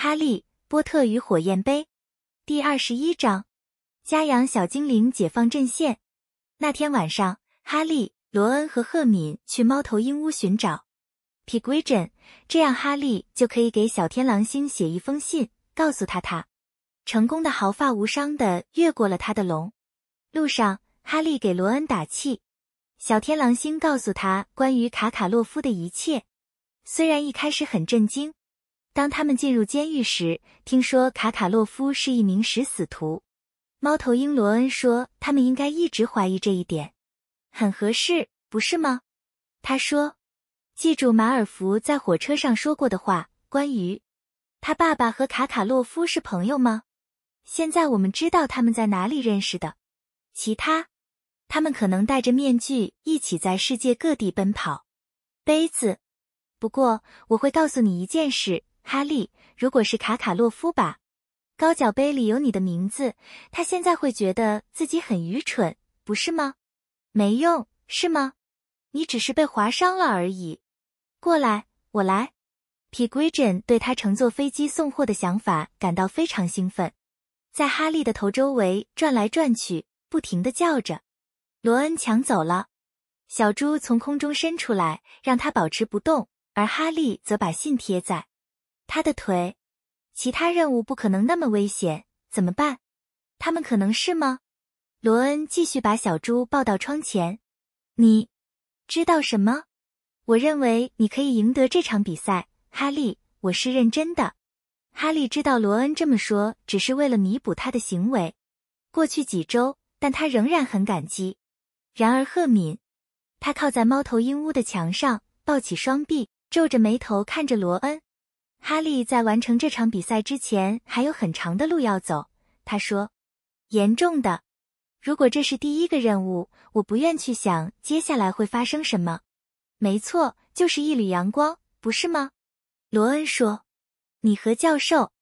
《哈利波特与火焰杯》第二十一章：家养小精灵解放阵线。那天晚上，哈利、罗恩和赫敏去猫头鹰屋寻找皮格 n 这样哈利就可以给小天狼星写一封信，告诉他他成功的毫发无伤地越过了他的龙。路上，哈利给罗恩打气。小天狼星告诉他关于卡卡洛夫的一切，虽然一开始很震惊。当他们进入监狱时，听说卡卡洛夫是一名食死徒。猫头鹰罗恩说：“他们应该一直怀疑这一点，很合适，不是吗？”他说：“记住马尔福在火车上说过的话，关于他爸爸和卡卡洛夫是朋友吗？现在我们知道他们在哪里认识的。其他，他们可能戴着面具一起在世界各地奔跑。杯子。不过我会告诉你一件事。”哈利，如果是卡卡洛夫吧，高脚杯里有你的名字。他现在会觉得自己很愚蠢，不是吗？没用，是吗？你只是被划伤了而已。过来，我来。皮格温对他乘坐飞机送货的想法感到非常兴奋，在哈利的头周围转来转去，不停地叫着。罗恩抢走了小猪，从空中伸出来，让他保持不动，而哈利则把信贴在。他的腿，其他任务不可能那么危险，怎么办？他们可能是吗？罗恩继续把小猪抱到窗前。你知道什么？我认为你可以赢得这场比赛，哈利，我是认真的。哈利知道罗恩这么说只是为了弥补他的行为，过去几周，但他仍然很感激。然而，赫敏，他靠在猫头鹰屋的墙上，抱起双臂，皱着眉头看着罗恩。哈利在完成这场比赛之前还有很长的路要走，他说：“严重的，如果这是第一个任务，我不愿去想接下来会发生什么。”“没错，就是一缕阳光，不是吗？”罗恩说。“你和教授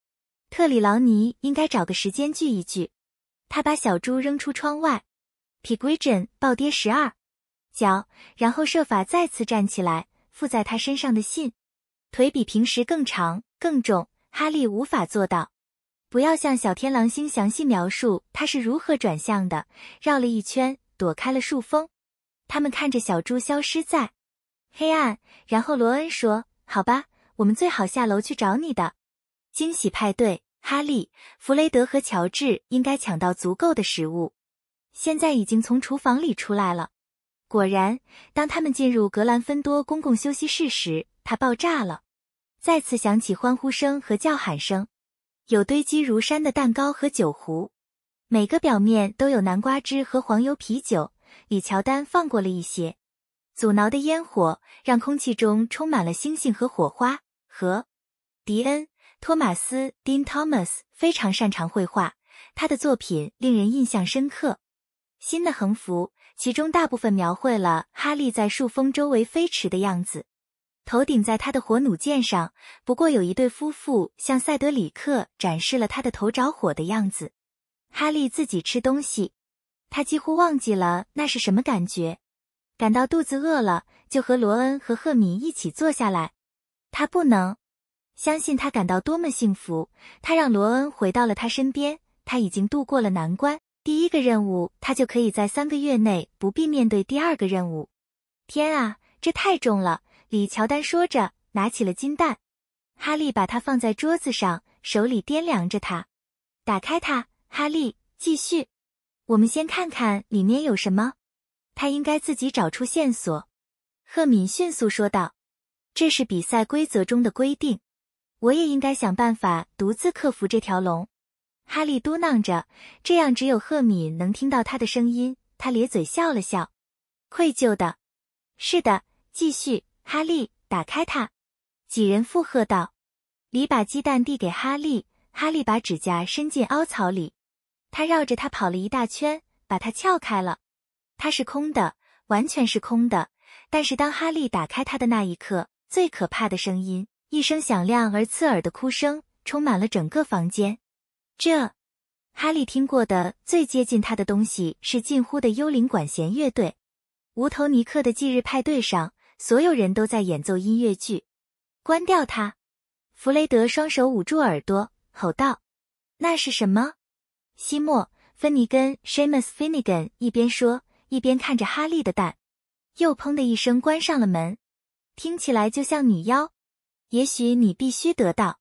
特里劳尼应该找个时间聚一聚。”他把小猪扔出窗外 p i g 暴跌十二脚，然后设法再次站起来，附在他身上的信。腿比平时更长、更重，哈利无法做到。不要向小天狼星详细描述他是如何转向的，绕了一圈，躲开了树风。他们看着小猪消失在黑暗，然后罗恩说：“好吧，我们最好下楼去找你的惊喜派对。”哈利、弗雷德和乔治应该抢到足够的食物。现在已经从厨房里出来了。果然，当他们进入格兰芬多公共休息室时。它爆炸了，再次响起欢呼声和叫喊声，有堆积如山的蛋糕和酒壶，每个表面都有南瓜汁和黄油啤酒。李乔丹放过了一些阻挠的烟火，让空气中充满了星星和火花。和迪恩·托马斯 （Dean Thomas） 非常擅长绘画，他的作品令人印象深刻。新的横幅，其中大部分描绘了哈利在树峰周围飞驰的样子。头顶在他的火弩箭上，不过有一对夫妇向塞德里克展示了他的头着火的样子。哈利自己吃东西，他几乎忘记了那是什么感觉。感到肚子饿了，就和罗恩和赫敏一起坐下来。他不能相信他感到多么幸福。他让罗恩回到了他身边。他已经度过了难关。第一个任务，他就可以在三个月内不必面对第二个任务。天啊，这太重了。李乔丹说着，拿起了金蛋，哈利把它放在桌子上，手里掂量着它，打开它。哈利，继续，我们先看看里面有什么。他应该自己找出线索。赫敏迅速说道：“这是比赛规则中的规定，我也应该想办法独自克服这条龙。”哈利嘟囔着，这样只有赫敏能听到他的声音。他咧嘴笑了笑，愧疚的。是的，继续。哈利打开它，几人附和道：“李把鸡蛋递给哈利，哈利把指甲伸进凹槽里，他绕着它跑了一大圈，把它撬开了。它是空的，完全是空的。但是当哈利打开它的那一刻，最可怕的声音——一声响亮而刺耳的哭声，充满了整个房间。这，哈利听过的最接近他的东西是近乎的幽灵管弦乐队，无头尼克的忌日派对上。”所有人都在演奏音乐剧，关掉它！弗雷德双手捂住耳朵，吼道：“那是什么？”西莫·芬尼根 （Shamus Finnegan） 一边说，一边看着哈利的蛋，又砰的一声关上了门。听起来就像女妖。也许你必须得到。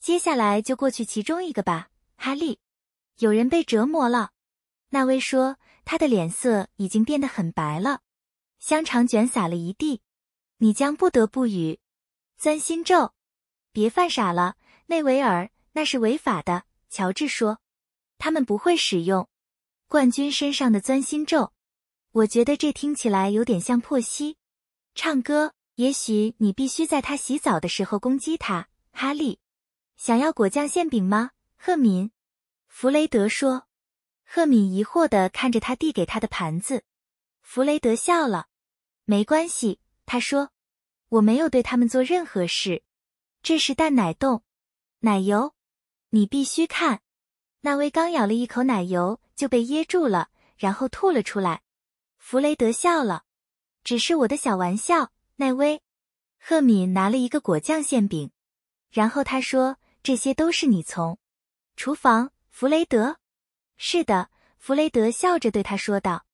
接下来就过去其中一个吧，哈利。有人被折磨了。纳威说，他的脸色已经变得很白了。香肠卷洒了一地。你将不得不与钻心咒，别犯傻了，内维尔，那是违法的。乔治说，他们不会使用冠军身上的钻心咒。我觉得这听起来有点像破西唱歌。也许你必须在他洗澡的时候攻击他。哈利，想要果酱馅饼吗？赫敏，弗雷德说。赫敏疑惑地看着他递给他的盘子。弗雷德笑了，没关系。他说：“我没有对他们做任何事，这是蛋奶冻，奶油，你必须看。”纳威刚咬了一口奶油就被噎住了，然后吐了出来。弗雷德笑了，只是我的小玩笑。奈威，赫敏拿了一个果酱馅饼，然后他说：“这些都是你从厨房。”弗雷德，是的，弗雷德笑着对他说道，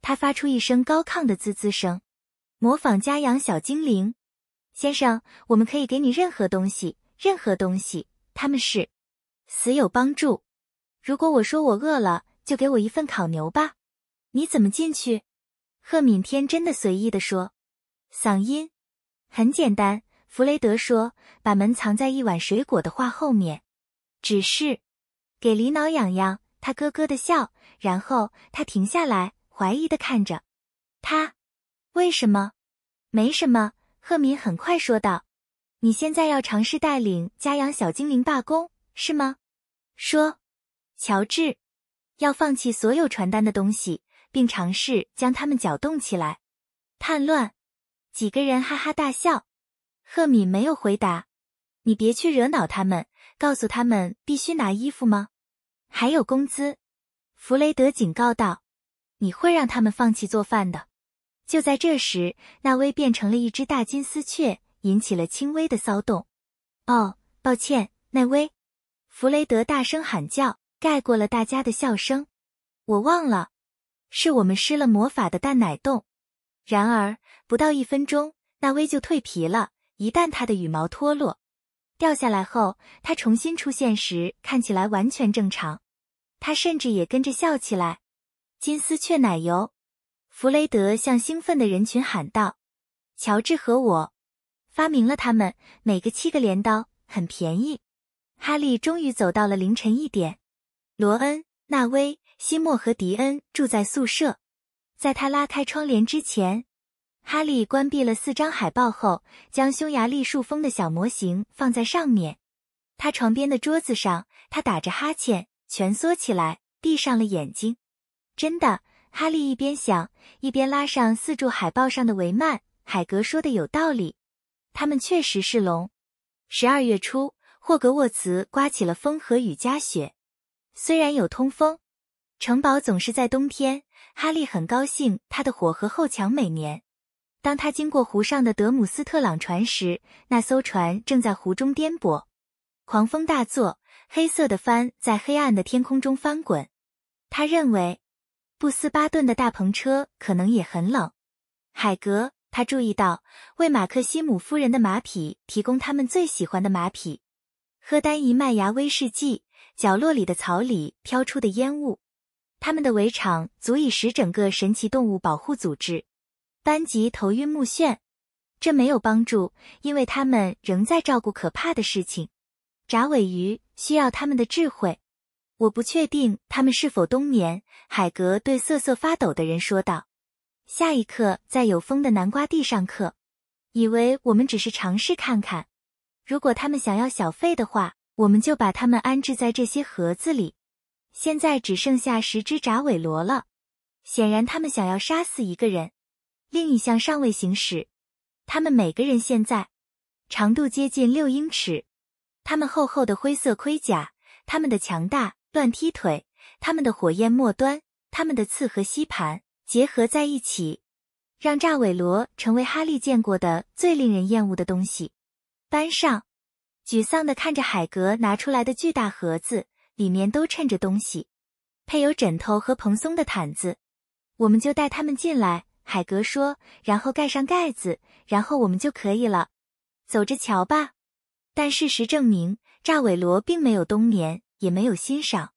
他发出一声高亢的滋滋声。模仿家养小精灵，先生，我们可以给你任何东西，任何东西。他们是死有帮助。如果我说我饿了，就给我一份烤牛吧。你怎么进去？赫敏天真的随意的说，嗓音很简单。弗雷德说，把门藏在一碗水果的画后面。只是给狸挠痒痒，他咯咯的笑，然后他停下来，怀疑的看着他。为什么？没什么。赫敏很快说道：“你现在要尝试带领家养小精灵罢工，是吗？”“说。”乔治，“要放弃所有传单的东西，并尝试将他们搅动起来，叛乱。”几个人哈哈大笑。赫敏没有回答。“你别去惹恼他们，告诉他们必须拿衣服吗？还有工资。”弗雷德警告道：“你会让他们放弃做饭的。”就在这时，纳威变成了一只大金丝雀，引起了轻微的骚动。哦，抱歉，奈威！弗雷德大声喊叫，盖过了大家的笑声。我忘了，是我们施了魔法的蛋奶冻。然而，不到一分钟，纳威就蜕皮了。一旦它的羽毛脱落、掉下来后，它重新出现时看起来完全正常。他甚至也跟着笑起来。金丝雀奶油。弗雷德向兴奋的人群喊道：“乔治和我发明了它们，每个七个镰刀，很便宜。”哈利终于走到了凌晨一点。罗恩、纳威、西莫和迪恩住在宿舍。在他拉开窗帘之前，哈利关闭了四张海报后，将匈牙利树封的小模型放在上面。他床边的桌子上，他打着哈欠，蜷缩起来，闭上了眼睛。真的。哈利一边想，一边拉上四柱海报上的帷幔。海格说的有道理，他们确实是龙。十二月初，霍格沃茨刮起了风和雨夹雪，虽然有通风，城堡总是在冬天。哈利很高兴他的火和后墙每年。当他经过湖上的德姆斯特朗船时，那艘船正在湖中颠簸，狂风大作，黑色的帆在黑暗的天空中翻滚。他认为。布斯巴顿的大篷车可能也很冷。海格，他注意到为马克西姆夫人的马匹提供他们最喜欢的马匹，喝单一麦芽威士忌。角落里的草里飘出的烟雾，他们的围场足以使整个神奇动物保护组织班级头晕目眩。这没有帮助，因为他们仍在照顾可怕的事情。炸尾鱼需要他们的智慧。我不确定他们是否冬眠。海格对瑟瑟发抖的人说道：“下一刻，在有风的南瓜地上课。以为我们只是尝试看看。如果他们想要小费的话，我们就把他们安置在这些盒子里。现在只剩下十只炸尾螺了。显然，他们想要杀死一个人。另一项尚未行使。他们每个人现在长度接近六英尺。他们厚厚的灰色盔甲。他们的强大。”乱踢腿，他们的火焰末端，他们的刺和吸盘结合在一起，让炸尾螺成为哈利见过的最令人厌恶的东西。班上沮丧的看着海格拿出来的巨大盒子，里面都衬着东西，配有枕头和蓬松的毯子。我们就带他们进来，海格说，然后盖上盖子，然后我们就可以了。走着瞧吧。但事实证明，炸尾螺并没有冬眠。也没有欣赏，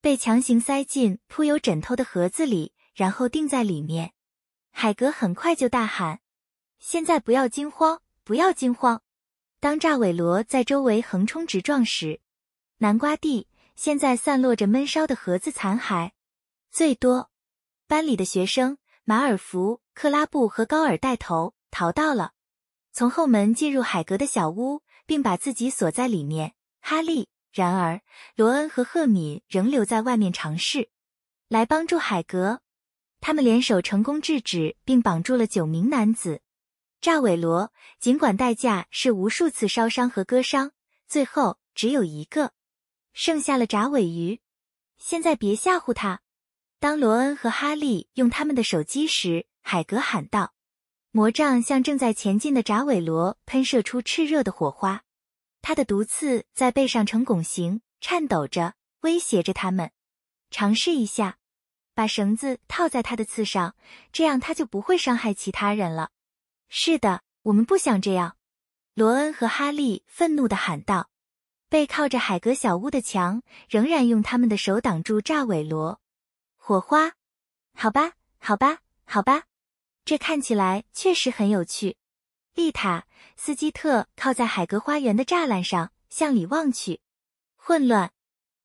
被强行塞进铺有枕头的盒子里，然后钉在里面。海格很快就大喊：“现在不要惊慌，不要惊慌！”当炸尾螺在周围横冲直撞时，南瓜地现在散落着闷烧的盒子残骸。最多，班里的学生马尔福、克拉布和高尔带头逃到了从后门进入海格的小屋，并把自己锁在里面。哈利。然而，罗恩和赫敏仍留在外面尝试，来帮助海格。他们联手成功制止并绑住了九名男子。炸尾螺尽管代价是无数次烧伤和割伤，最后只有一个，剩下了炸尾鱼。现在别吓唬他！当罗恩和哈利用他们的手机时，海格喊道：“魔杖向正在前进的炸尾螺喷射出炽热的火花。”它的毒刺在背上呈拱形，颤抖着，威胁着他们。尝试一下，把绳子套在它的刺上，这样它就不会伤害其他人了。是的，我们不想这样。罗恩和哈利愤怒的喊道，背靠着海格小屋的墙，仍然用他们的手挡住炸尾螺。火花，好吧，好吧，好吧，这看起来确实很有趣。丽塔·斯基特靠在海格花园的栅栏上，向里望去。混乱。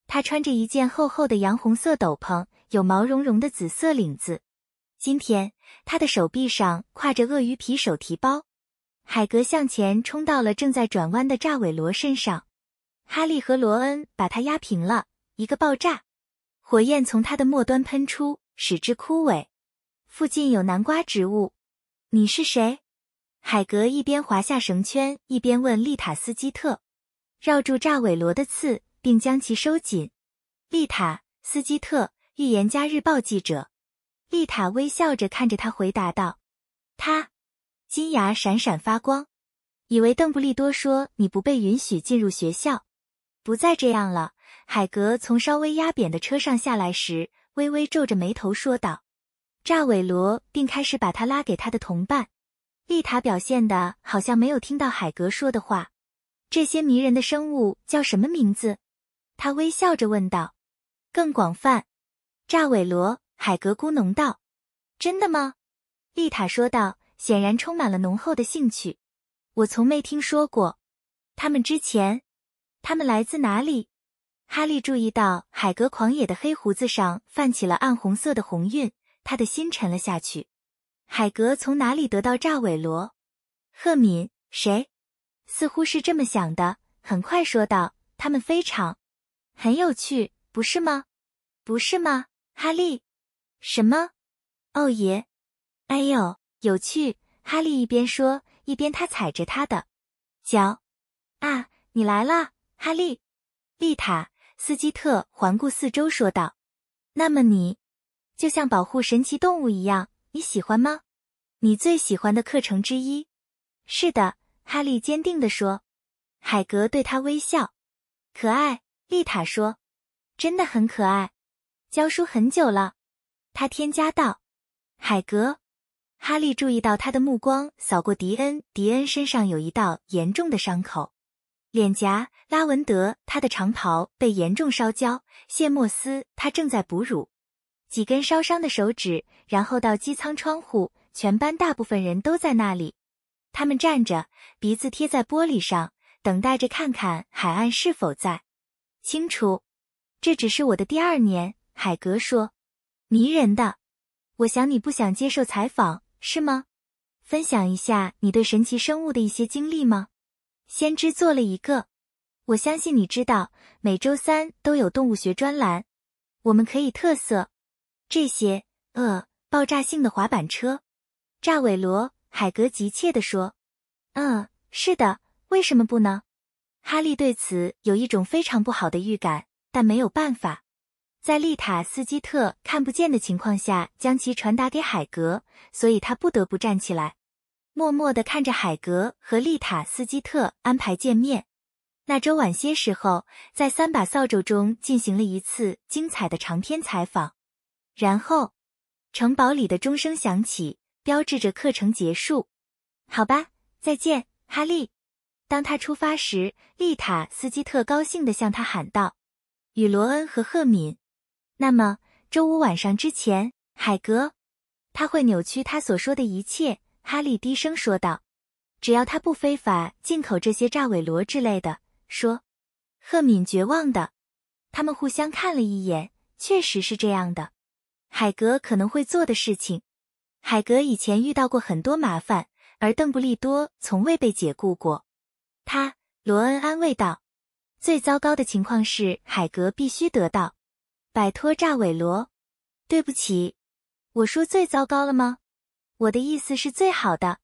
他穿着一件厚厚的洋红色斗篷，有毛茸茸的紫色领子。今天，他的手臂上挎着鳄鱼皮手提包。海格向前冲到了正在转弯的炸尾螺身上，哈利和罗恩把他压平了。一个爆炸，火焰从它的末端喷出，使之枯萎。附近有南瓜植物。你是谁？海格一边滑下绳圈，一边问丽塔斯基特：“绕住炸尾螺的刺，并将其收紧。”丽塔斯基特，预言家日报记者。丽塔微笑着看着他，回答道：“他金牙闪闪发光，以为邓布利多说你不被允许进入学校。不再这样了。”海格从稍微压扁的车上下来时，微微皱着眉头说道：“炸尾螺，并开始把他拉给他的同伴。”丽塔表现的好像没有听到海格说的话。这些迷人的生物叫什么名字？他微笑着问道。更广泛，炸尾螺。海格咕哝道。真的吗？丽塔说道，显然充满了浓厚的兴趣。我从没听说过他们之前。他们来自哪里？哈利注意到海格狂野的黑胡子上泛起了暗红色的红晕，他的心沉了下去。海格从哪里得到炸尾螺？赫敏，谁？似乎是这么想的。很快说道：“他们非常，很有趣，不是吗？不是吗？”哈利，什么？哦耶！哎呦，有趣！哈利一边说，一边他踩着他的脚。啊，你来了，哈利！丽塔、斯基特环顾四周说道：“那么你，就像保护神奇动物一样。”你喜欢吗？你最喜欢的课程之一。是的，哈利坚定的说。海格对他微笑。可爱，丽塔说，真的很可爱。教书很久了，他添加道。海格，哈利注意到他的目光扫过迪恩，迪恩身上有一道严重的伤口。脸颊，拉文德，他的长袍被严重烧焦。谢莫斯，他正在哺乳。几根烧伤的手指，然后到机舱窗户，全班大部分人都在那里。他们站着，鼻子贴在玻璃上，等待着看看海岸是否在。清楚，这只是我的第二年。海格说：“迷人的，我想你不想接受采访是吗？分享一下你对神奇生物的一些经历吗？”先知做了一个。我相信你知道，每周三都有动物学专栏，我们可以特色。这些呃，爆炸性的滑板车，炸尾罗海格急切的说：“嗯，是的，为什么不呢？”哈利对此有一种非常不好的预感，但没有办法，在丽塔斯基特看不见的情况下将其传达给海格，所以他不得不站起来，默默的看着海格和丽塔斯基特安排见面。那周晚些时候，在三把扫帚中进行了一次精彩的长篇采访。然后，城堡里的钟声响起，标志着课程结束。好吧，再见，哈利。当他出发时，丽塔·斯基特高兴地向他喊道：“与罗恩和赫敏。”那么，周五晚上之前，海格，他会扭曲他所说的一切。”哈利低声说道：“只要他不非法进口这些炸尾螺之类的。”说，赫敏绝望的，他们互相看了一眼，确实是这样的。海格可能会做的事情。海格以前遇到过很多麻烦，而邓布利多从未被解雇过。他，罗恩安慰道：“最糟糕的情况是海格必须得到摆脱炸尾罗。”对不起，我说最糟糕了吗？我的意思是最好的。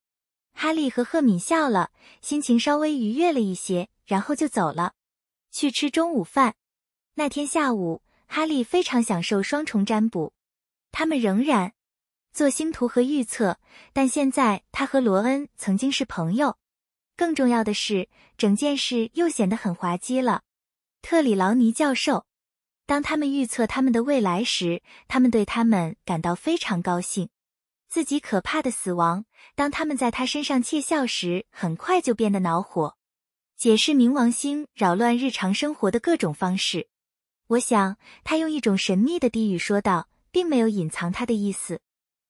哈利和赫敏笑了，心情稍微愉悦了一些，然后就走了，去吃中午饭。那天下午，哈利非常享受双重占卜。他们仍然做星图和预测，但现在他和罗恩曾经是朋友。更重要的是，整件事又显得很滑稽了。特里劳尼教授，当他们预测他们的未来时，他们对他们感到非常高兴。自己可怕的死亡，当他们在他身上窃笑时，很快就变得恼火。解释冥王星扰乱日常生活的各种方式，我想他用一种神秘的低语说道。并没有隐藏他的意思，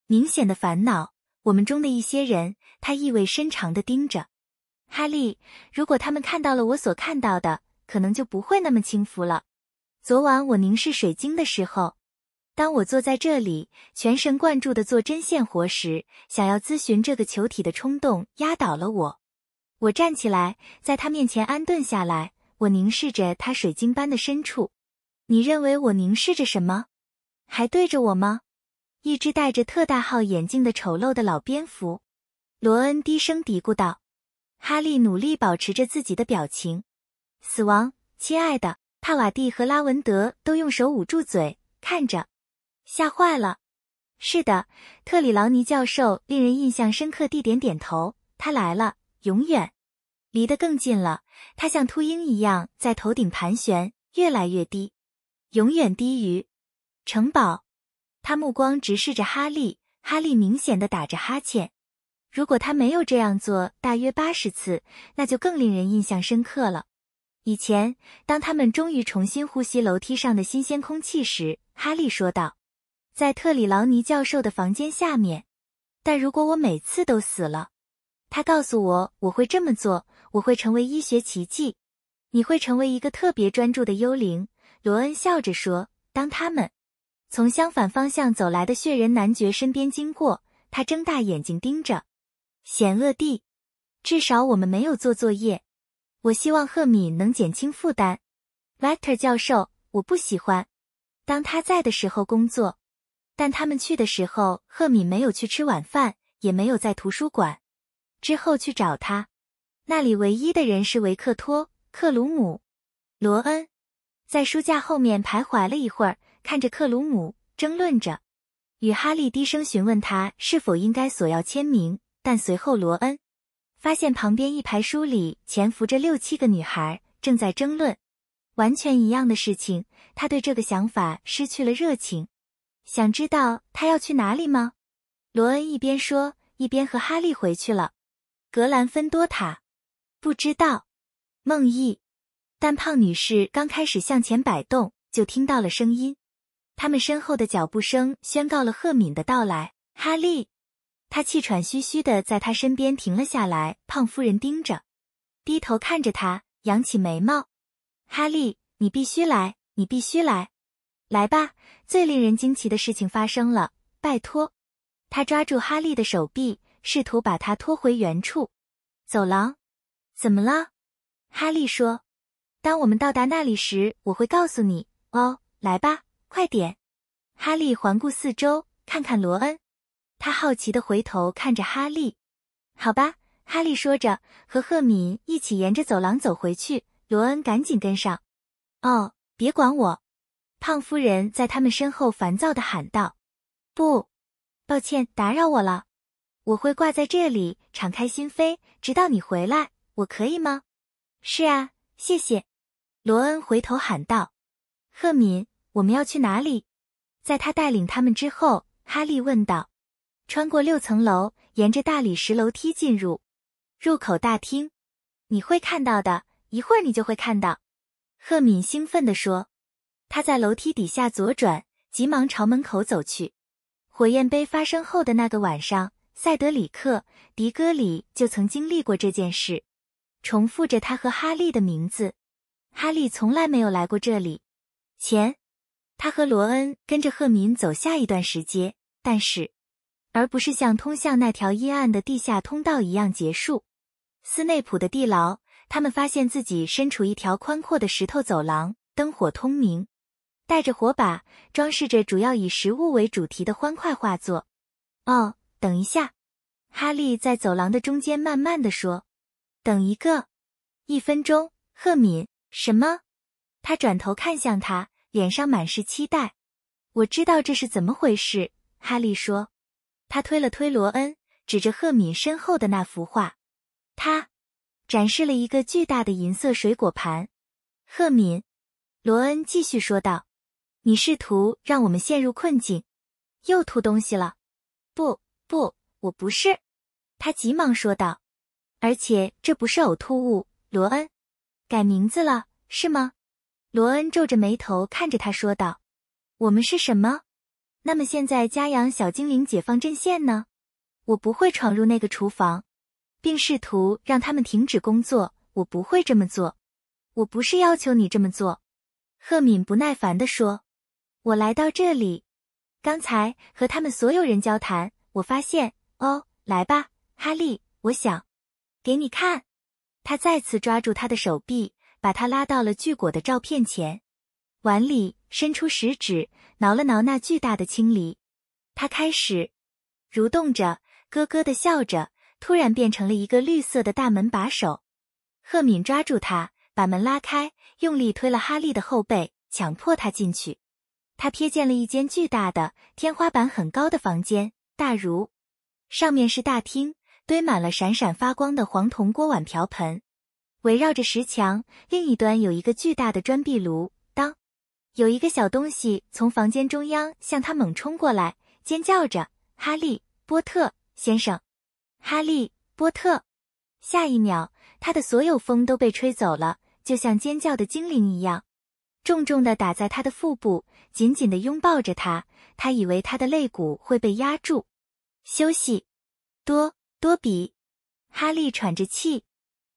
明显的烦恼。我们中的一些人，他意味深长的盯着哈利。如果他们看到了我所看到的，可能就不会那么轻浮了。昨晚我凝视水晶的时候，当我坐在这里全神贯注的做针线活时，想要咨询这个球体的冲动压倒了我。我站起来，在他面前安顿下来。我凝视着他水晶般的深处。你认为我凝视着什么？还对着我吗？一只戴着特大号眼镜的丑陋的老蝙蝠，罗恩低声嘀咕道。哈利努力保持着自己的表情。死亡，亲爱的帕瓦蒂和拉文德都用手捂住嘴，看着，吓坏了。是的，特里劳尼教授令人印象深刻地点点头。他来了，永远，离得更近了。他像秃鹰一样在头顶盘旋，越来越低，永远低于。城堡，他目光直视着哈利。哈利明显的打着哈欠。如果他没有这样做大约八十次，那就更令人印象深刻了。以前，当他们终于重新呼吸楼梯上的新鲜空气时，哈利说道：“在特里劳尼教授的房间下面。”但如果我每次都死了，他告诉我我会这么做，我会成为医学奇迹。你会成为一个特别专注的幽灵。”罗恩笑着说。当他们。从相反方向走来的血人男爵身边经过，他睁大眼睛盯着。险恶地，至少我们没有做作业。我希望赫敏能减轻负担。Vater 教授，我不喜欢当他在的时候工作，但他们去的时候，赫敏没有去吃晚饭，也没有在图书馆。之后去找他，那里唯一的人是维克托·克鲁姆。罗恩在书架后面徘徊了一会儿。看着克鲁姆争论着，与哈利低声询问他是否应该索要签名，但随后罗恩发现旁边一排书里潜伏着六七个女孩，正在争论完全一样的事情。他对这个想法失去了热情。想知道他要去哪里吗？罗恩一边说，一边和哈利回去了。格兰芬多塔，不知道，梦呓，但胖女士刚开始向前摆动就听到了声音。他们身后的脚步声宣告了赫敏的到来。哈利，他气喘吁吁的在他身边停了下来。胖夫人盯着，低头看着他，扬起眉毛。哈利，你必须来，你必须来，来吧！最令人惊奇的事情发生了。拜托，他抓住哈利的手臂，试图把他拖回原处。走廊，怎么了？哈利说：“当我们到达那里时，我会告诉你。”哦，来吧。快点！哈利环顾四周，看看罗恩，他好奇的回头看着哈利。好吧，哈利说着，和赫敏一起沿着走廊走回去。罗恩赶紧跟上。哦，别管我！胖夫人在他们身后烦躁的喊道。不，抱歉打扰我了。我会挂在这里，敞开心扉，直到你回来。我可以吗？是啊，谢谢。罗恩回头喊道。赫敏。我们要去哪里？在他带领他们之后，哈利问道。穿过六层楼，沿着大理石楼梯进入入口大厅，你会看到的。一会儿你就会看到。赫敏兴奋地说。他在楼梯底下左转，急忙朝门口走去。火焰杯发生后的那个晚上，塞德里克·迪戈里就曾经历过这件事，重复着他和哈利的名字。哈利从来没有来过这里。前。他和罗恩跟着赫敏走下一段石阶，但是，而不是像通向那条阴暗的地下通道一样结束。斯内普的地牢，他们发现自己身处一条宽阔的石头走廊，灯火通明，带着火把，装饰着主要以食物为主题的欢快画作。哦，等一下，哈利在走廊的中间慢慢的说：“等一个，一分钟。”赫敏，什么？他转头看向他。脸上满是期待，我知道这是怎么回事。哈利说，他推了推罗恩，指着赫敏身后的那幅画。他展示了一个巨大的银色水果盘。赫敏，罗恩继续说道，你试图让我们陷入困境，又吐东西了。不不，我不是，他急忙说道。而且这不是呕吐物。罗恩，改名字了是吗？罗恩皱着眉头看着他说道：“我们是什么？那么现在家养小精灵解放阵线呢？我不会闯入那个厨房，并试图让他们停止工作。我不会这么做。我不是要求你这么做。”赫敏不耐烦地说：“我来到这里，刚才和他们所有人交谈，我发现……哦，来吧，哈利，我想给你看。”他再次抓住他的手臂。把他拉到了巨果的照片前，碗里伸出食指挠了挠那巨大的青梨，它开始蠕动着，咯咯的笑着，突然变成了一个绿色的大门把手。赫敏抓住他，把门拉开，用力推了哈利的后背，强迫他进去。他瞥见了一间巨大的、天花板很高的房间，大如上面是大厅，堆满了闪闪发光的黄铜锅碗瓢盆。围绕着石墙另一端有一个巨大的砖壁炉。当有一个小东西从房间中央向他猛冲过来，尖叫着：“哈利波特先生，哈利波特！”下一秒，他的所有风都被吹走了，就像尖叫的精灵一样，重重的打在他的腹部，紧紧的拥抱着他。他以为他的肋骨会被压住。休息，多多比。哈利喘着气，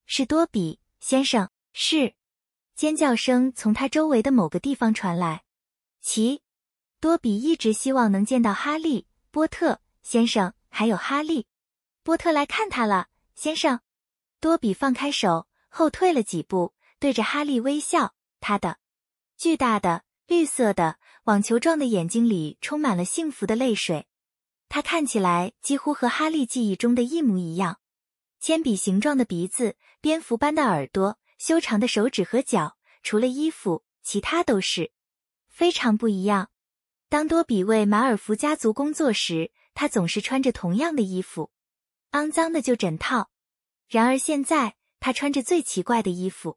是多比。先生是，尖叫声从他周围的某个地方传来。奇多比一直希望能见到哈利波特先生，还有哈利波特来看他了。先生，多比放开手，后退了几步，对着哈利微笑。他的巨大的绿色的网球状的眼睛里充满了幸福的泪水。他看起来几乎和哈利记忆中的一模一样。铅笔形状的鼻子，蝙蝠般的耳朵，修长的手指和脚，除了衣服，其他都是非常不一样。当多比为马尔福家族工作时，他总是穿着同样的衣服，肮脏的旧枕套。然而现在，他穿着最奇怪的衣服，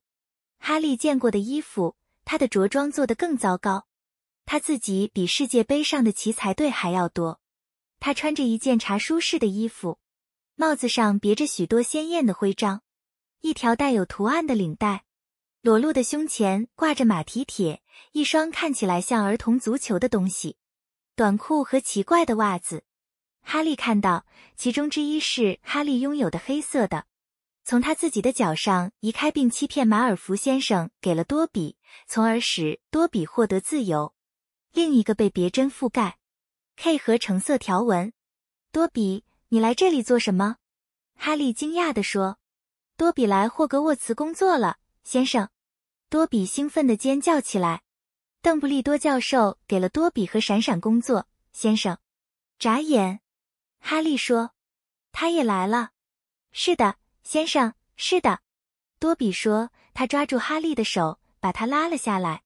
哈利见过的衣服。他的着装做得更糟糕，他自己比世界杯上的奇才队还要多。他穿着一件茶书式的衣服。帽子上别着许多鲜艳的徽章，一条带有图案的领带，裸露的胸前挂着马蹄铁，一双看起来像儿童足球的东西，短裤和奇怪的袜子。哈利看到其中之一是哈利拥有的黑色的，从他自己的脚上移开并欺骗马尔福先生给了多比，从而使多比获得自由。另一个被别针覆盖，K 和橙色条纹，多比。你来这里做什么？哈利惊讶地说。多比来霍格沃茨工作了，先生。多比兴奋地尖叫起来。邓布利多教授给了多比和闪闪工作，先生。眨眼，哈利说，他也来了。是的，先生，是的。多比说，他抓住哈利的手，把他拉了下来，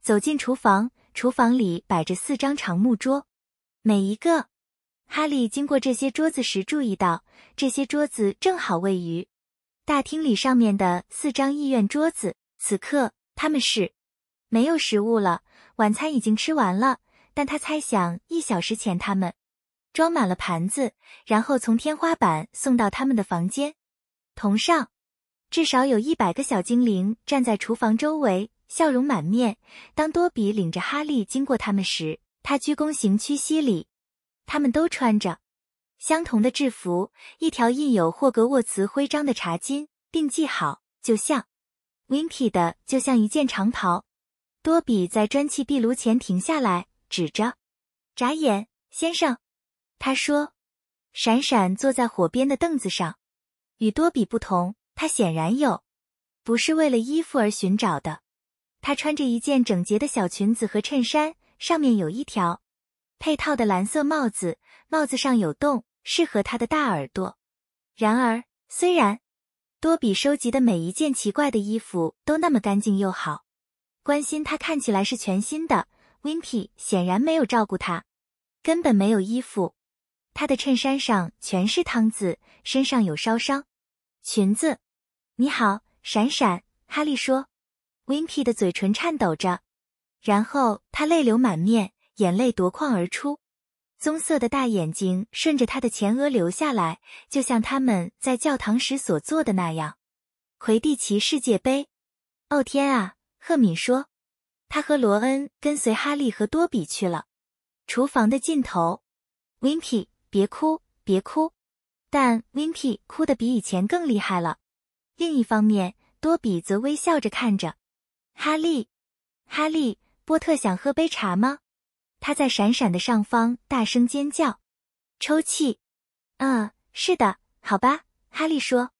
走进厨房。厨房里摆着四张长木桌，每一个。哈利经过这些桌子时，注意到这些桌子正好位于大厅里上面的四张意愿桌子。此刻他们是没有食物了，晚餐已经吃完了。但他猜想一小时前他们装满了盘子，然后从天花板送到他们的房间。同上，至少有一百个小精灵站在厨房周围，笑容满面。当多比领着哈利经过他们时，他鞠躬行屈膝礼。他们都穿着相同的制服，一条印有霍格沃茨徽章的茶巾，并系好，就像 Winky 的，就像一件长袍。多比在砖砌壁炉前停下来，指着，眨眼，先生，他说。闪闪坐在火边的凳子上，与多比不同，他显然有，不是为了衣服而寻找的。他穿着一件整洁的小裙子和衬衫，上面有一条。配套的蓝色帽子，帽子上有洞，适合他的大耳朵。然而，虽然多比收集的每一件奇怪的衣服都那么干净又好，关心他看起来是全新的，Winky 显然没有照顾他，根本没有衣服。他的衬衫上全是汤渍，身上有烧伤。裙子，你好，闪闪。哈利说，Winky 的嘴唇颤抖着，然后他泪流满面。眼泪夺眶而出，棕色的大眼睛顺着他的前额流下来，就像他们在教堂时所做的那样。魁地奇世界杯，哦天啊！赫敏说，他和罗恩跟随哈利和多比去了厨房的尽头。温 i y 别哭，别哭。但温 i y 哭得比以前更厉害了。另一方面，多比则微笑着看着哈利。哈利波特想喝杯茶吗？他在闪闪的上方大声尖叫，抽泣。嗯，是的，好吧。哈利说。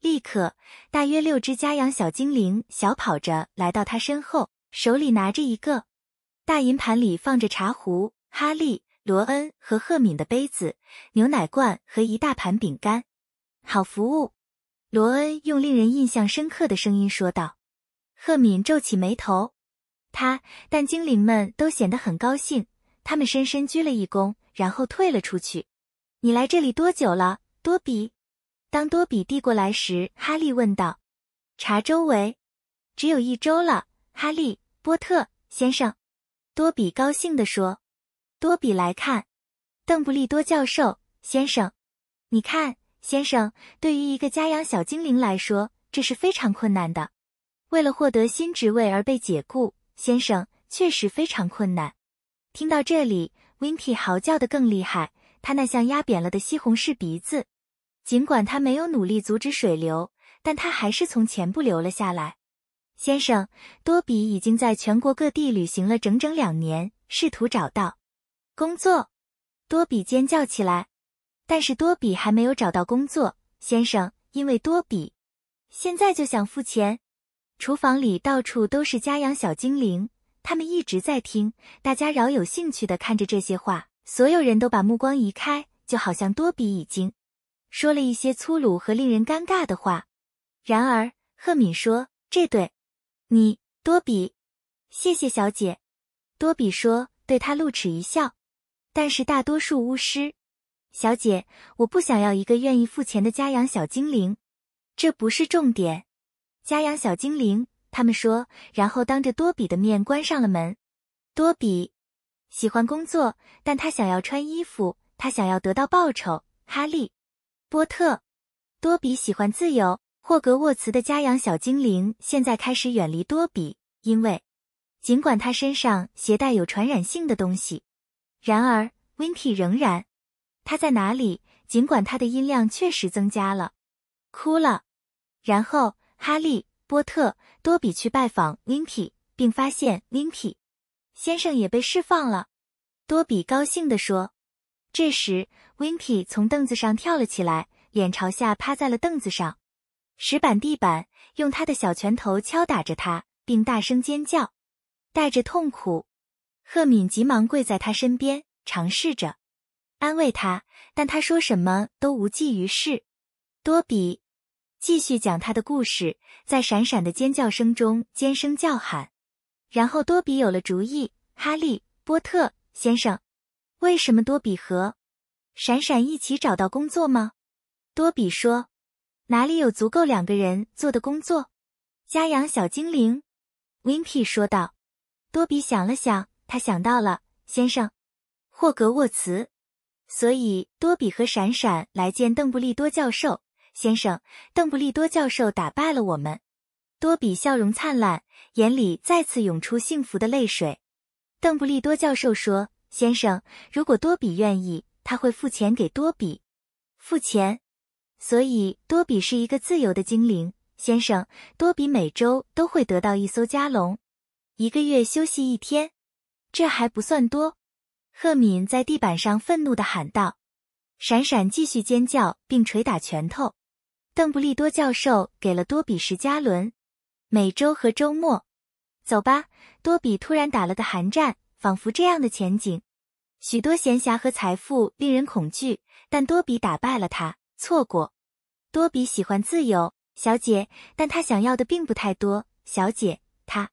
立刻，大约六只家养小精灵小跑着来到他身后，手里拿着一个大银盘，里放着茶壶、哈利、罗恩和赫敏的杯子、牛奶罐和一大盘饼干。好服务，罗恩用令人印象深刻的声音说道。赫敏皱起眉头。他但精灵们都显得很高兴，他们深深鞠了一躬，然后退了出去。你来这里多久了，多比？当多比递过来时，哈利问道。查周围，只有一周了，哈利波特先生。多比高兴地说。多比来看，邓布利多教授先生，你看，先生，对于一个家养小精灵来说，这是非常困难的。为了获得新职位而被解雇。先生，确实非常困难。听到这里，Winky 哨叫的更厉害，他那像压扁了的西红柿鼻子。尽管他没有努力阻止水流，但他还是从前部流了下来。先生，多比已经在全国各地旅行了整整两年，试图找到工作。多比尖叫起来，但是多比还没有找到工作，先生，因为多比现在就想付钱。厨房里到处都是家养小精灵，他们一直在听。大家饶有兴趣的看着这些话，所有人都把目光移开，就好像多比已经说了一些粗鲁和令人尴尬的话。然而，赫敏说：“这对，你多比，谢谢，小姐。”多比说：“对他露齿一笑。”但是大多数巫师，小姐，我不想要一个愿意付钱的家养小精灵，这不是重点。家养小精灵，他们说，然后当着多比的面关上了门。多比喜欢工作，但他想要穿衣服，他想要得到报酬。哈利波特，多比喜欢自由。霍格沃茨的家养小精灵现在开始远离多比，因为尽管他身上携带有传染性的东西，然而 w i n k y 仍然。他在哪里？尽管他的音量确实增加了，哭了，然后。哈利·波特、多比去拜访 w i n k y 并发现 w i n k y 先生也被释放了。多比高兴地说。这时 w i n k y 从凳子上跳了起来，脸朝下趴在了凳子上，石板地板用他的小拳头敲打着他，并大声尖叫，带着痛苦。赫敏急忙跪在他身边，尝试着安慰他，但他说什么都无济于事。多比。继续讲他的故事，在闪闪的尖叫声中尖声叫喊，然后多比有了主意。哈利波特先生，为什么多比和闪闪一起找到工作吗？多比说：“哪里有足够两个人做的工作？”家养小精灵，Winky 说道。多比想了想，他想到了先生霍格沃茨，所以多比和闪闪来见邓布利多教授。先生，邓布利多教授打败了我们。多比笑容灿烂，眼里再次涌出幸福的泪水。邓布利多教授说：“先生，如果多比愿意，他会付钱给多比。付钱，所以多比是一个自由的精灵。先生，多比每周都会得到一艘加龙，一个月休息一天。这还不算多。”赫敏在地板上愤怒地喊道：“闪闪！”继续尖叫并捶打拳头。邓布利多教授给了多比十加仑，每周和周末。走吧，多比突然打了个寒战，仿佛这样的前景，许多闲暇和财富令人恐惧。但多比打败了他，错过。多比喜欢自由，小姐，但他想要的并不太多，小姐，他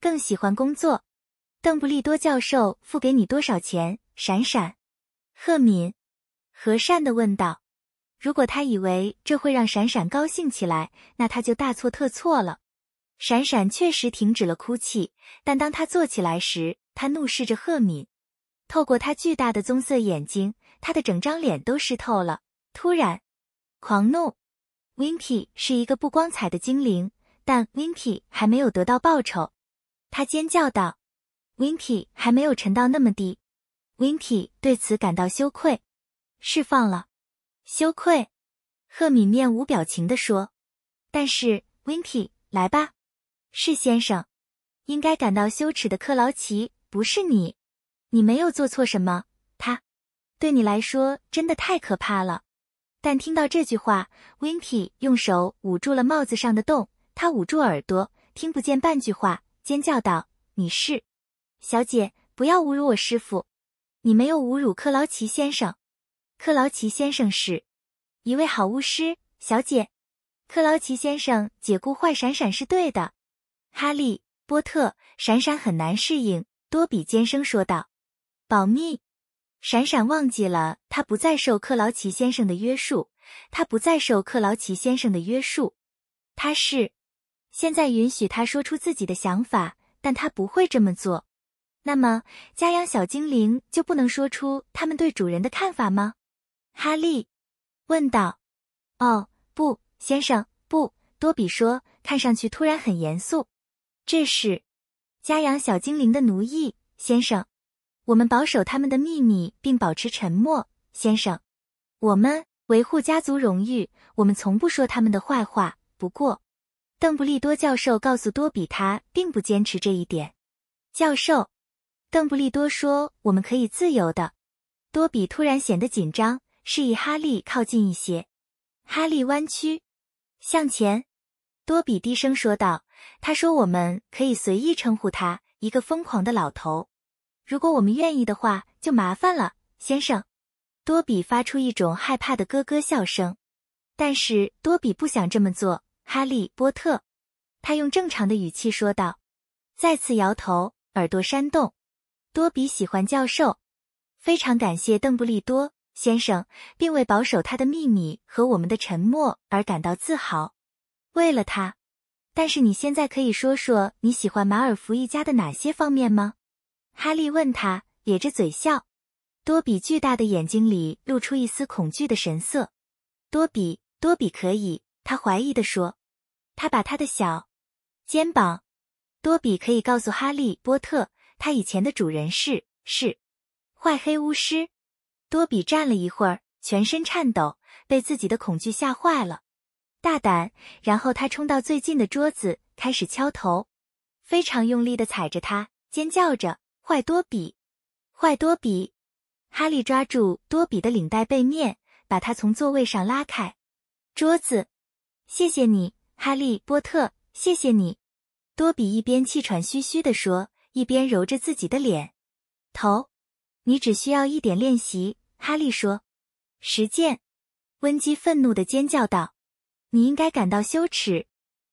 更喜欢工作。邓布利多教授付给你多少钱？闪闪，赫敏和善的问道。如果他以为这会让闪闪高兴起来，那他就大错特错了。闪闪确实停止了哭泣，但当他坐起来时，他怒视着赫敏。透过他巨大的棕色眼睛，他的整张脸都湿透了。突然，狂怒。Winky 是一个不光彩的精灵，但 Winky 还没有得到报酬。他尖叫道：“Winky 还没有沉到那么低。”Winky 对此感到羞愧，释放了。羞愧，赫敏面无表情的说：“但是 w i n k y 来吧，是先生，应该感到羞耻的克劳奇，不是你，你没有做错什么。他，对你来说真的太可怕了。”但听到这句话 w i n k y 用手捂住了帽子上的洞，他捂住耳朵，听不见半句话，尖叫道：“你是，小姐，不要侮辱我师傅，你没有侮辱克劳奇先生。”克劳奇先生是一位好巫师，小姐。克劳奇先生解雇坏闪闪是对的。哈利·波特，闪闪很难适应。多比尖声说道：“保密。”闪闪忘记了，他不再受克劳奇先生的约束。他不再受克劳奇先生的约束。他是现在允许他说出自己的想法，但他不会这么做。那么，家养小精灵就不能说出他们对主人的看法吗？哈利问道：“哦，不，先生，不。”多比说，看上去突然很严肃。“这是家养小精灵的奴役，先生。我们保守他们的秘密，并保持沉默，先生。我们维护家族荣誉，我们从不说他们的坏话。不过，邓布利多教授告诉多比，他并不坚持这一点。”教授，邓布利多说：“我们可以自由的。”多比突然显得紧张。示意哈利靠近一些，哈利弯曲向前，多比低声说道：“他说我们可以随意称呼他一个疯狂的老头，如果我们愿意的话，就麻烦了，先生。”多比发出一种害怕的咯咯笑声，但是多比不想这么做。哈利波特，他用正常的语气说道，再次摇头，耳朵扇动。多比喜欢教授，非常感谢邓布利多。先生，并为保守他的秘密和我们的沉默而感到自豪。为了他，但是你现在可以说说你喜欢马尔福一家的哪些方面吗？哈利问他，咧着嘴笑。多比巨大的眼睛里露出一丝恐惧的神色。多比，多比可以，他怀疑地说。他把他的小肩膀。多比可以告诉哈利波特，他以前的主人是是坏黑巫师。多比站了一会儿，全身颤抖，被自己的恐惧吓坏了。大胆！然后他冲到最近的桌子，开始敲头，非常用力的踩着它，尖叫着：“坏多比，坏多比！”哈利抓住多比的领带背面，把他从座位上拉开。桌子，谢谢你，哈利波特，谢谢你。多比一边气喘吁吁地说，一边揉着自己的脸。头，你只需要一点练习。哈利说：“实践。”温基愤怒的尖叫道：“你应该感到羞耻，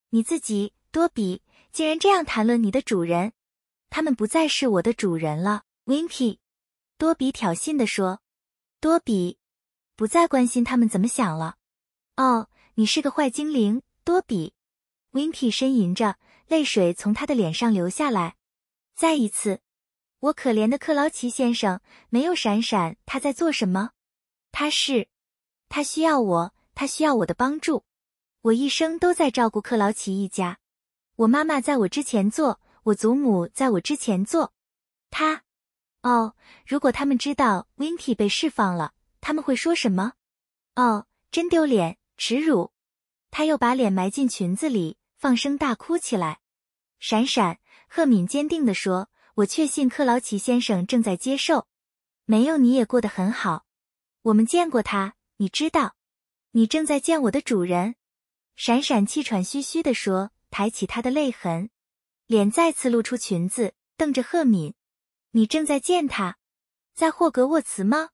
你自己，多比，竟然这样谈论你的主人。他们不再是我的主人了。” Winky，多比挑衅的说：“多比，不再关心他们怎么想了。”哦，你是个坏精灵，多比。” Winky 呻吟着，泪水从他的脸上流下来。再一次。我可怜的克劳奇先生，没有闪闪，他在做什么？他是，他需要我，他需要我的帮助。我一生都在照顾克劳奇一家，我妈妈在我之前做，我祖母在我之前做。他，哦，如果他们知道 v i n k y 被释放了，他们会说什么？哦，真丢脸，耻辱！他又把脸埋进裙子里，放声大哭起来。闪闪，赫敏坚定的说。我确信克劳奇先生正在接受，没有你也过得很好。我们见过他，你知道。你正在见我的主人，闪闪气喘吁吁地说，抬起他的泪痕脸，再次露出裙子，瞪着赫敏。你正在见他，在霍格沃茨吗？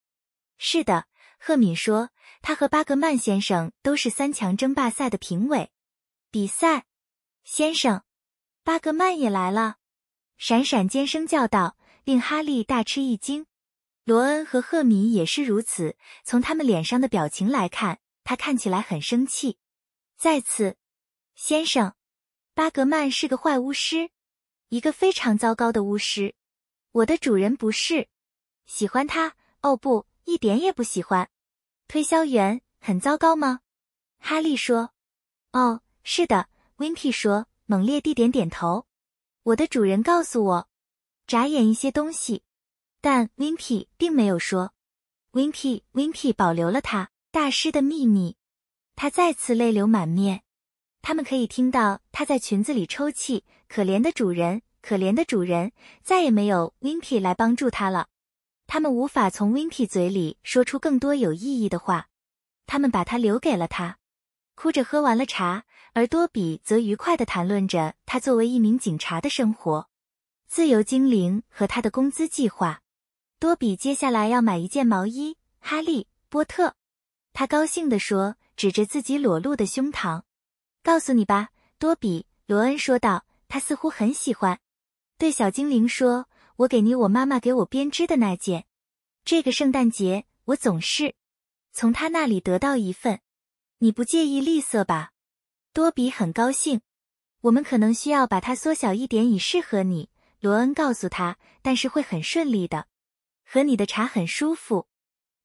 是的，赫敏说，他和巴格曼先生都是三强争霸赛的评委。比赛，先生，巴格曼也来了。闪闪尖声叫道，令哈利大吃一惊。罗恩和赫敏也是如此。从他们脸上的表情来看，他看起来很生气。再次，先生，巴格曼是个坏巫师，一个非常糟糕的巫师。我的主人不是喜欢他。哦，不，一点也不喜欢。推销员很糟糕吗？哈利说。哦，是的 w i n k y 说，猛烈地点点头。我的主人告诉我，眨眼一些东西，但 Winky 并没有说。Winky，Winky 保留了他大师的秘密。他再次泪流满面。他们可以听到他在裙子里抽泣。可怜的主人，可怜的主人，再也没有 Winky 来帮助他了。他们无法从 Winky 嘴里说出更多有意义的话。他们把他留给了他，哭着喝完了茶。而多比则愉快地谈论着他作为一名警察的生活、自由精灵和他的工资计划。多比接下来要买一件毛衣，《哈利波特》。他高兴地说，指着自己裸露的胸膛：“告诉你吧，多比。”罗恩说道。他似乎很喜欢，对小精灵说：“我给你我妈妈给我编织的那件。这个圣诞节我总是从他那里得到一份。你不介意吝啬吧？”多比很高兴，我们可能需要把它缩小一点以适合你，罗恩告诉他。但是会很顺利的，和你的茶很舒服。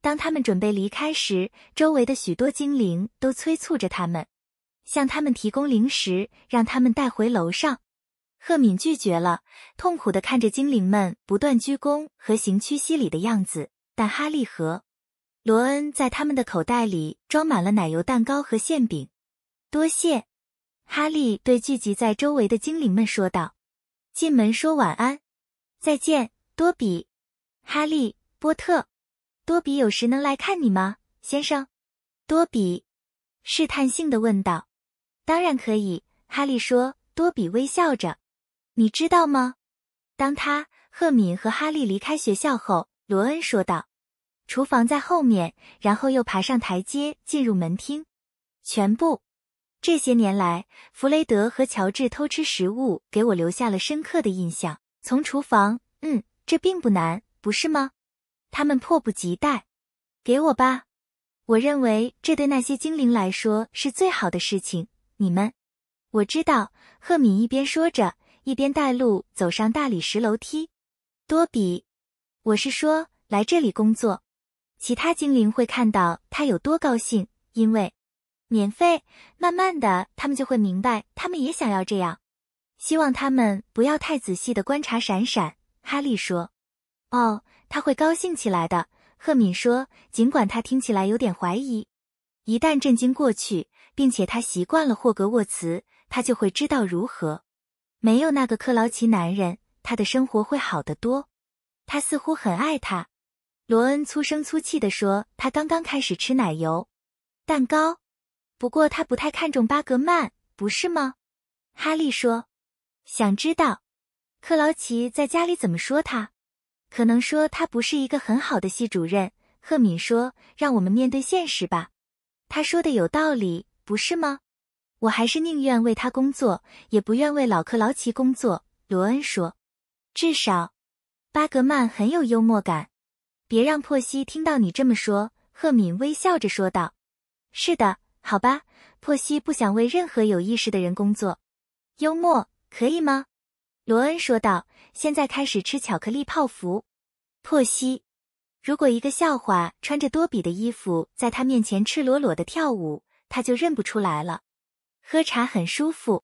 当他们准备离开时，周围的许多精灵都催促着他们，向他们提供零食，让他们带回楼上。赫敏拒绝了，痛苦的看着精灵们不断鞠躬和行屈膝礼的样子。但哈利和罗恩在他们的口袋里装满了奶油蛋糕和馅饼。多谢，哈利对聚集在周围的精灵们说道：“进门说晚安，再见，多比。”哈利波特，多比有时能来看你吗，先生？”多比试探性的问道。“当然可以。”哈利说。多比微笑着。“你知道吗？”当他、赫敏和哈利离开学校后，罗恩说道：“厨房在后面。”然后又爬上台阶，进入门厅，全部。这些年来，弗雷德和乔治偷吃食物给我留下了深刻的印象。从厨房，嗯，这并不难，不是吗？他们迫不及待，给我吧。我认为这对那些精灵来说是最好的事情。你们，我知道。赫敏一边说着，一边带路走上大理石楼梯。多比，我是说来这里工作。其他精灵会看到他有多高兴，因为。免费，慢慢的，他们就会明白，他们也想要这样。希望他们不要太仔细的观察。闪闪，哈利说。哦，他会高兴起来的。赫敏说，尽管他听起来有点怀疑。一旦震惊过去，并且他习惯了霍格沃茨，他就会知道如何。没有那个克劳奇男人，他的生活会好得多。他似乎很爱他。罗恩粗声粗气地说，他刚刚开始吃奶油蛋糕。不过他不太看重巴格曼，不是吗？哈利说：“想知道克劳奇在家里怎么说他？可能说他不是一个很好的系主任。”赫敏说：“让我们面对现实吧。”他说的有道理，不是吗？我还是宁愿为他工作，也不愿为老克劳奇工作。”罗恩说：“至少巴格曼很有幽默感。”别让珀西听到你这么说。”赫敏微笑着说道：“是的。”好吧，珀西不想为任何有意识的人工作。幽默可以吗？罗恩说道。现在开始吃巧克力泡芙。珀西，如果一个笑话穿着多比的衣服在他面前赤裸裸的跳舞，他就认不出来了。喝茶很舒服。